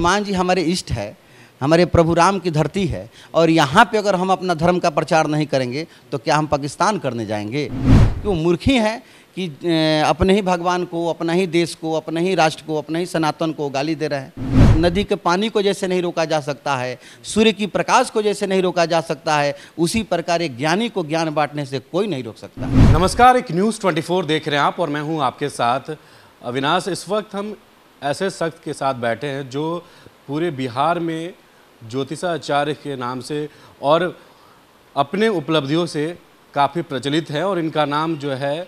हनुमान जी हमारे इष्ट है हमारे प्रभु राम की धरती है और यहाँ पे अगर हम अपना धर्म का प्रचार नहीं करेंगे तो क्या हम पाकिस्तान करने जाएंगे क्यों मूर्खी हैं कि अपने ही भगवान को अपना ही देश को अपने ही राष्ट्र को अपने ही सनातन को गाली दे रहे हैं नदी के पानी को जैसे नहीं रोका जा सकता है सूर्य की प्रकाश को जैसे नहीं रोका जा सकता है उसी प्रकार एक ज्ञानी को ज्ञान बांटने से कोई नहीं रोक सकता नमस्कार एक न्यूज़ ट्वेंटी देख रहे हैं आप और मैं हूँ आपके साथ अविनाश इस वक्त हम ऐसे शख्स के साथ बैठे हैं जो पूरे बिहार में ज्योतिषाचार्य के नाम से और अपने उपलब्धियों से काफ़ी प्रचलित हैं और इनका नाम जो है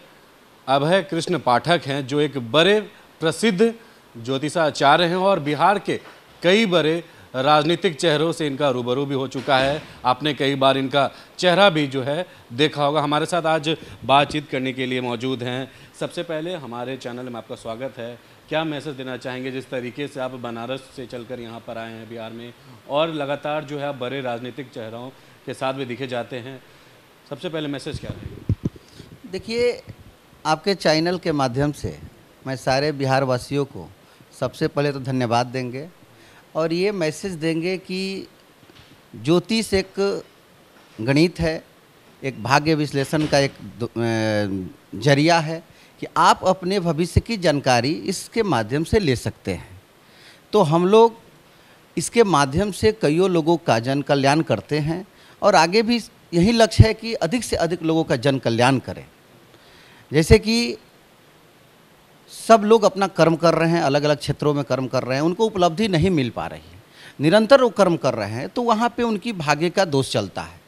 अभय कृष्ण पाठक हैं जो एक बड़े प्रसिद्ध ज्योतिषाचार्य हैं और बिहार के कई बड़े राजनीतिक चेहरों से इनका रूबरू भी हो चुका है आपने कई बार इनका चेहरा भी जो है देखा होगा हमारे साथ आज बातचीत करने के लिए मौजूद हैं सबसे पहले हमारे चैनल में आपका स्वागत है क्या मैसेज देना चाहेंगे जिस तरीके से आप बनारस से चलकर यहाँ पर आए हैं बिहार में और लगातार जो है आप बड़े राजनीतिक चेहराओं के साथ भी दिखे जाते हैं सबसे पहले मैसेज क्या रहेगा देखिए आपके चैनल के माध्यम से मैं सारे बिहार वासियों को सबसे पहले तो धन्यवाद देंगे और ये मैसेज देंगे कि ज्योतिष एक गणित है एक भाग्य विश्लेषण का एक जरिया है कि आप अपने भविष्य की जानकारी इसके माध्यम से ले सकते हैं तो हम लोग इसके माध्यम से कईयों लोगों का जन कल्याण करते हैं और आगे भी यही लक्ष्य है कि अधिक से अधिक लोगों का जन कल्याण करें जैसे कि सब लोग अपना कर्म कर रहे हैं अलग अलग क्षेत्रों में कर्म कर रहे हैं उनको उपलब्धि नहीं मिल पा रही है निरंतर वो कर्म कर रहे हैं तो वहाँ पे उनकी भाग्य का दोष चलता है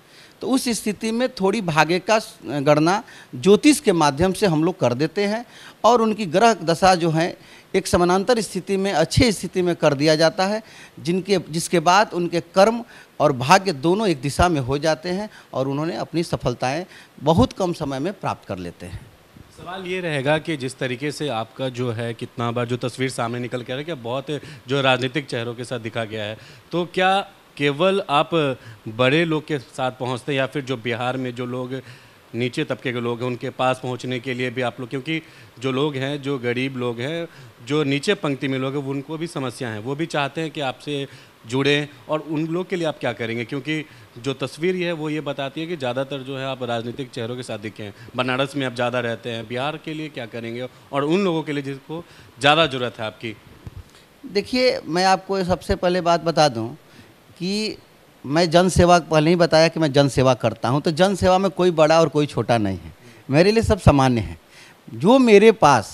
तो उस स्थिति में थोड़ी भाग्य का गणना ज्योतिष के माध्यम से हम लोग कर देते हैं और उनकी ग्रह दशा जो है एक समानांतर स्थिति में अच्छे स्थिति में कर दिया जाता है जिनके जिसके बाद उनके कर्म और भाग्य दोनों एक दिशा में हो जाते हैं और उन्होंने अपनी सफलताएं बहुत कम समय में प्राप्त कर लेते हैं सवाल ये रहेगा कि जिस तरीके से आपका जो है कितना बार जो तस्वीर सामने निकल के आ रहा है क्या बहुत जो राजनीतिक चेहरों के साथ दिखा गया है तो क्या केवल आप बड़े लोग के साथ पहुंचते हैं या फिर जो बिहार में जो लोग नीचे तबके के लोग हैं उनके पास पहुंचने के लिए भी आप लोग क्योंकि जो लोग हैं जो गरीब लोग हैं जो नीचे पंक्ति में लोग हैं उनको भी समस्या हैं वो भी चाहते हैं कि आपसे जुड़ें और उन लोग के लिए आप क्या करेंगे क्योंकि जो तस्वीर है वो ये बताती है कि ज़्यादातर जो है आप राजनीतिक चेहरों के साथ दिखे हैं बनारस में आप ज़्यादा रहते हैं बिहार के लिए क्या करेंगे और उन लोगों के लिए जिसको ज़्यादा ज़रूरत है आपकी देखिए मैं आपको सबसे पहले बात बता दूँ कि मैं जन सेवा पहले ही बताया कि मैं जन सेवा करता हूँ तो जन सेवा में कोई बड़ा और कोई छोटा नहीं है मेरे लिए सब सामान्य है जो मेरे पास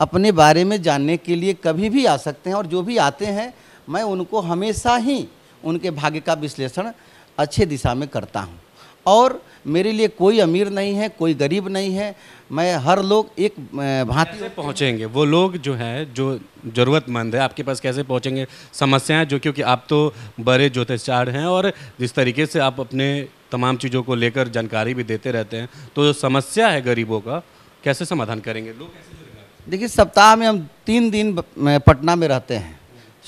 अपने बारे में जानने के लिए कभी भी आ सकते हैं और जो भी आते हैं मैं उनको हमेशा ही उनके भाग्य का विश्लेषण अच्छे दिशा में करता हूँ और मेरे लिए कोई अमीर नहीं है कोई गरीब नहीं है मैं हर लोग एक भांति से पहुँचेंगे वो लोग जो है जो ज़रूरतमंद है आपके पास कैसे पहुँचेंगे समस्याएं जो क्योंकि आप तो बड़े ज्योतिषार हैं और जिस तरीके से आप अपने तमाम चीज़ों को लेकर जानकारी भी देते रहते हैं तो जो समस्या है गरीबों का कैसे समाधान करेंगे लोग कैसे देखिए सप्ताह में हम तीन दिन पटना में रहते हैं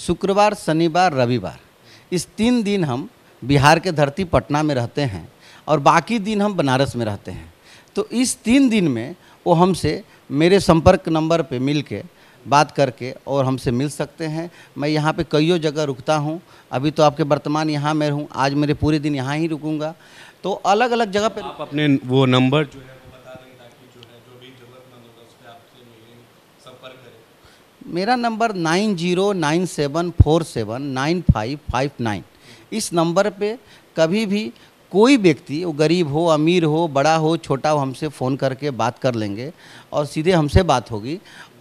शुक्रवार शनिवार रविवार इस तीन दिन हम बिहार के धरती पटना में रहते हैं और बाकी दिन हम बनारस में रहते हैं तो इस तीन दिन में वो हमसे मेरे संपर्क नंबर पे मिल के बात करके और हमसे मिल सकते हैं मैं यहाँ पे कईयों जगह रुकता हूँ अभी तो आपके वर्तमान यहाँ मैं हूँ आज मेरे पूरे दिन यहाँ ही रुकूँगा तो अलग अलग जगह पर आप अपने वो नंबर जो है मेरा number nine zero nine seven four seven nine five five nine इस नंबर पे कभी भी कोई व्यक्ति वो गरीब हो अमीर हो बड़ा हो छोटा हो हमसे फ़ोन करके बात कर लेंगे और सीधे हमसे बात होगी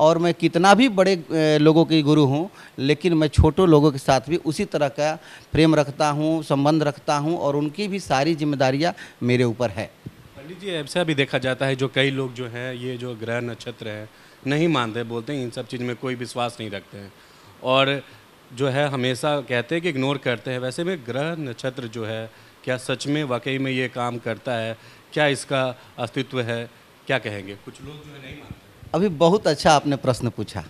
और मैं कितना भी बड़े लोगों के गुरु हूँ लेकिन मैं छोटों लोगों के साथ भी उसी तरह का प्रेम रखता हूँ संबंध रखता हूँ और उनकी भी सारी जिम्मेदारियाँ मेरे ऊपर है पंडित जी ऐसा भी देखा जाता है जो कई लोग जो हैं ये जो ग्रह नक्षत्र है नहीं मानते बोलते हैं इन सब चीज़ में कोई विश्वास नहीं रखते हैं और जो है हमेशा कहते हैं कि इग्नोर करते हैं वैसे में ग्रह नक्षत्र जो है क्या सच में वाकई में ये काम करता है क्या इसका अस्तित्व है क्या कहेंगे कुछ लोग जो है नहीं मानते अभी बहुत अच्छा आपने प्रश्न पूछा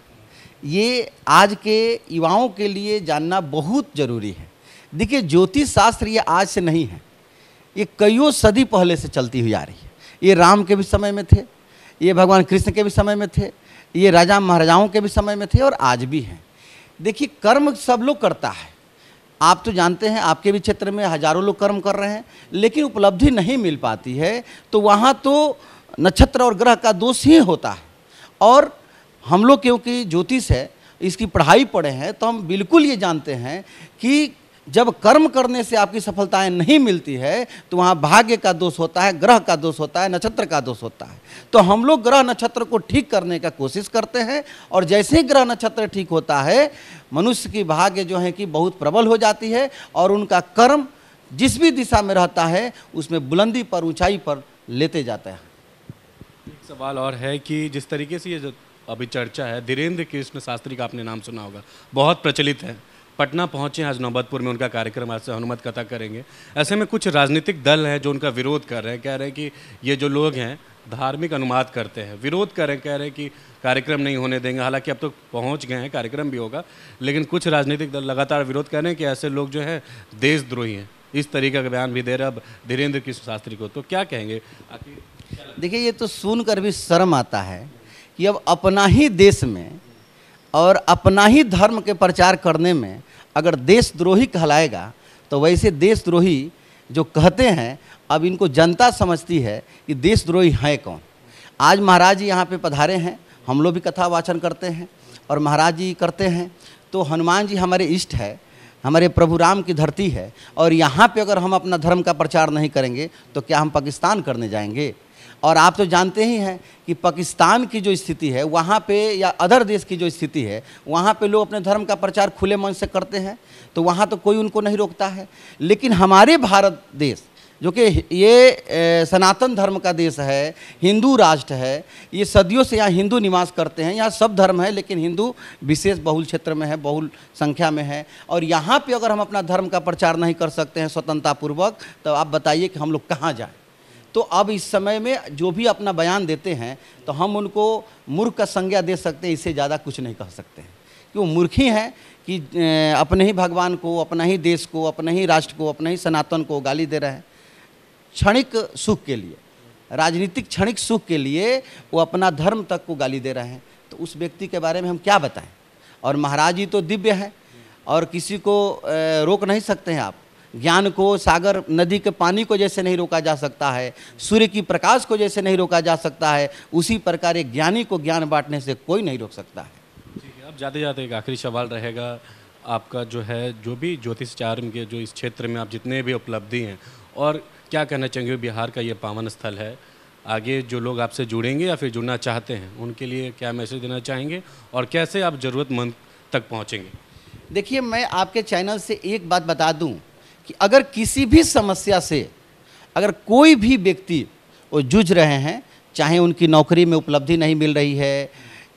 ये आज के युवाओं के लिए जानना बहुत ज़रूरी है देखिए ज्योतिष शास्त्र ये आज से नहीं है ये कईयों सदी पहले से चलती हुई आ रही है ये राम के भी समय में थे ये भगवान कृष्ण के भी समय में थे ये राजा महाराजाओं के भी समय में थे और आज भी हैं देखिए कर्म सब लोग करता है आप तो जानते हैं आपके भी क्षेत्र में हजारों लोग कर्म कर रहे हैं लेकिन उपलब्धि नहीं मिल पाती है तो वहाँ तो नक्षत्र और ग्रह का दोष ही होता है और हम लोग क्योंकि ज्योतिष है इसकी पढ़ाई पढ़े हैं तो हम बिल्कुल ये जानते हैं कि जब कर्म करने से आपकी सफलताएं नहीं मिलती है तो वहाँ भाग्य का दोष होता है ग्रह का दोष होता है नक्षत्र का दोष होता है तो हम लोग ग्रह नक्षत्र को ठीक करने का कोशिश करते हैं और जैसे ही ग्रह नक्षत्र ठीक होता है मनुष्य की भाग्य जो है कि बहुत प्रबल हो जाती है और उनका कर्म जिस भी दिशा में रहता है उसमें बुलंदी पर ऊँचाई पर लेते जाते हैं एक सवाल और है कि जिस तरीके से ये जो अभी चर्चा है धीरेन्द्र कृष्ण शास्त्री का आपने नाम सुना होगा बहुत प्रचलित है पटना पहुंचे आज नौबतपुर में उनका कार्यक्रम आज से हनुमत कथा करेंगे ऐसे में कुछ राजनीतिक दल हैं जो उनका विरोध कर रहे हैं कह रहे हैं कि ये जो लोग हैं धार्मिक अनुवाद करते हैं विरोध कर रहे हैं कह रहे हैं कि कार्यक्रम नहीं होने देंगे हालांकि अब तो पहुंच गए हैं कार्यक्रम भी होगा लेकिन कुछ राजनीतिक दल लगातार विरोध कर रहे हैं कि ऐसे लोग जो हैं देशद्रोही हैं इस तरीके का बयान भी दे रहे अब धीरेन्द्र कृष्ण शास्त्री को तो क्या कहेंगे देखिए ये तो सुनकर भी शर्म आता है कि अब अपना ही देश में और अपना ही धर्म के प्रचार करने में अगर देशद्रोही कहलाएगा तो वैसे देशद्रोही जो कहते हैं अब इनको जनता समझती है कि देशद्रोही हैं कौन आज महाराज जी यहाँ पर पधारे हैं हम लोग भी कथा वाचन करते हैं और महाराज जी करते हैं तो हनुमान जी हमारे इष्ट है हमारे प्रभु राम की धरती है और यहाँ पे अगर हम अपना धर्म का प्रचार नहीं करेंगे तो क्या हम पाकिस्तान करने जाएंगे और आप तो जानते ही हैं कि पाकिस्तान की जो स्थिति है वहाँ पे या अदर देश की जो स्थिति है वहाँ पे लोग अपने धर्म का प्रचार खुले मन से करते हैं तो वहाँ तो कोई उनको नहीं रोकता है लेकिन हमारे भारत देश जो कि ये सनातन धर्म का देश है हिंदू राष्ट्र है ये सदियों से यहाँ हिंदू निवास करते हैं यहाँ सब धर्म है लेकिन हिंदू विशेष बहुल क्षेत्र में है बहुल संख्या में है और यहाँ पे अगर हम अपना धर्म का प्रचार नहीं कर सकते हैं स्वतंत्रतापूर्वक तो आप बताइए कि हम लोग कहाँ जाएँ तो अब इस समय में जो भी अपना बयान देते हैं तो हम उनको मूर्ख का संज्ञा दे सकते हैं इससे ज़्यादा कुछ नहीं कह सकते हैं कि वो मूर्खी हैं कि अपने ही भगवान को अपना ही देश को अपने ही राष्ट्र को अपने ही सनातन को गाली दे रहे हैं क्षणिक सुख के लिए राजनीतिक क्षणिक सुख के लिए वो अपना धर्म तक को गाली दे रहे हैं तो उस व्यक्ति के बारे में हम क्या बताएं और महाराज जी तो दिव्य हैं और किसी को रोक नहीं सकते हैं आप ज्ञान को सागर नदी के पानी को जैसे नहीं रोका जा सकता है सूर्य की प्रकाश को जैसे नहीं रोका जा सकता है उसी प्रकार एक ज्ञानी को ज्ञान बांटने से कोई नहीं रोक सकता है अब जाते जाते एक आखिरी सवाल रहेगा आपका जो है जो भी ज्योतिष चार के जो इस क्षेत्र में आप जितने भी उपलब्धि हैं और क्या कहना चाहेंगे बिहार का ये पावन स्थल है आगे जो लोग आपसे जुड़ेंगे या फिर जुड़ना चाहते हैं उनके लिए क्या मैसेज देना चाहेंगे और कैसे आप ज़रूरतमंद तक पहुँचेंगे देखिए मैं आपके चैनल से एक बात बता दूँ कि अगर किसी भी समस्या से अगर कोई भी व्यक्ति वो जूझ रहे हैं चाहे उनकी नौकरी में उपलब्धि नहीं मिल रही है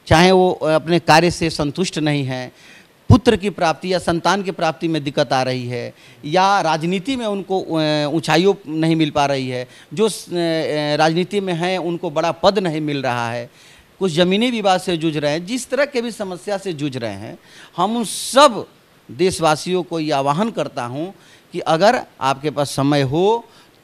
चाहे वो अपने कार्य से संतुष्ट नहीं हैं पुत्र की प्राप्ति या संतान की प्राप्ति में दिक्कत आ रही है या राजनीति में उनको ऊंचाइयों नहीं मिल पा रही है जो राजनीति में हैं उनको बड़ा पद नहीं मिल रहा है कुछ ज़मीनी विवाद से जूझ रहे हैं जिस तरह के भी समस्या से जूझ रहे हैं हम उन सब देशवासियों को ये आह्वान करता हूँ कि अगर आपके पास समय हो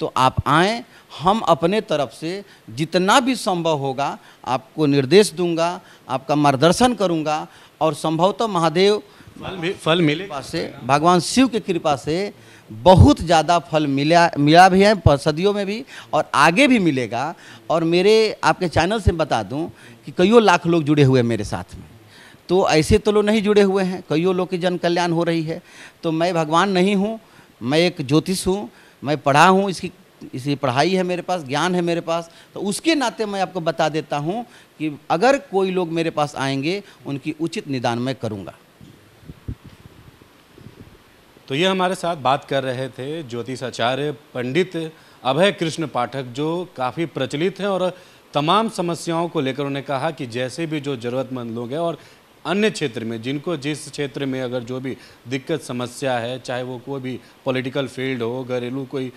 तो आप आएँ हम अपने तरफ से जितना भी संभव होगा आपको निर्देश दूंगा आपका मार्गदर्शन करूंगा और संभवतः महादेव फल फल मिले से भगवान शिव की कृपा से बहुत ज़्यादा फल मिला मिला भी है सदियों में भी और आगे भी मिलेगा और मेरे आपके चैनल से बता दूं कि कईयों लाख लोग जुड़े हुए हैं मेरे साथ में तो ऐसे तो लोग नहीं जुड़े हुए हैं कईयों लोग की जन कल्याण हो रही है तो मैं भगवान नहीं हूँ मैं एक ज्योतिष हूँ मैं पढ़ा हूँ इसकी इसी पढ़ाई है मेरे पास ज्ञान है मेरे पास तो उसके नाते मैं आपको बता देता हूँ कि अगर कोई लोग मेरे पास आएंगे उनकी उचित निदान मैं करूँगा तो ये हमारे साथ बात कर रहे थे ज्योतिषाचार्य पंडित अभय कृष्ण पाठक जो काफ़ी प्रचलित हैं और तमाम समस्याओं को लेकर उन्होंने कहा कि जैसे भी जो ज़रूरतमंद लोग हैं और अन्य क्षेत्र में जिनको जिस क्षेत्र में अगर जो भी दिक्कत समस्या है चाहे वो कोई भी पॉलिटिकल फील्ड हो घरेलू कोई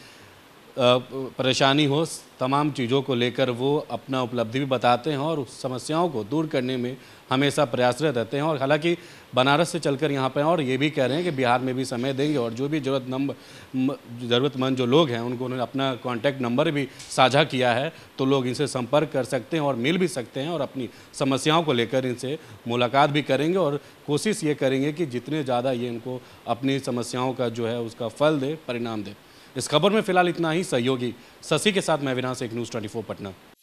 परेशानी हो तमाम चीज़ों को लेकर वो अपना उपलब्धि भी बताते हैं और उस समस्याओं को दूर करने में हमेशा प्रयासरत रहते हैं और हालांकि बनारस से चलकर यहाँ पर और ये भी कह रहे हैं कि बिहार में भी समय देंगे और जो भी ज़रूरतमंद ज़रूरतमंद जो लोग हैं उनको उन्होंने अपना कॉन्टैक्ट नंबर भी साझा किया है तो लोग इनसे संपर्क कर सकते हैं और मिल भी सकते हैं और अपनी समस्याओं को लेकर इनसे मुलाकात भी करेंगे और कोशिश ये करेंगे कि जितने ज़्यादा ये इनको अपनी समस्याओं का जो है उसका फल दे परिणाम दे इस खबर में फिलहाल इतना ही सहयोगी शशि के साथ मैं विनाश एक न्यूज़ ट्वेंटी पटना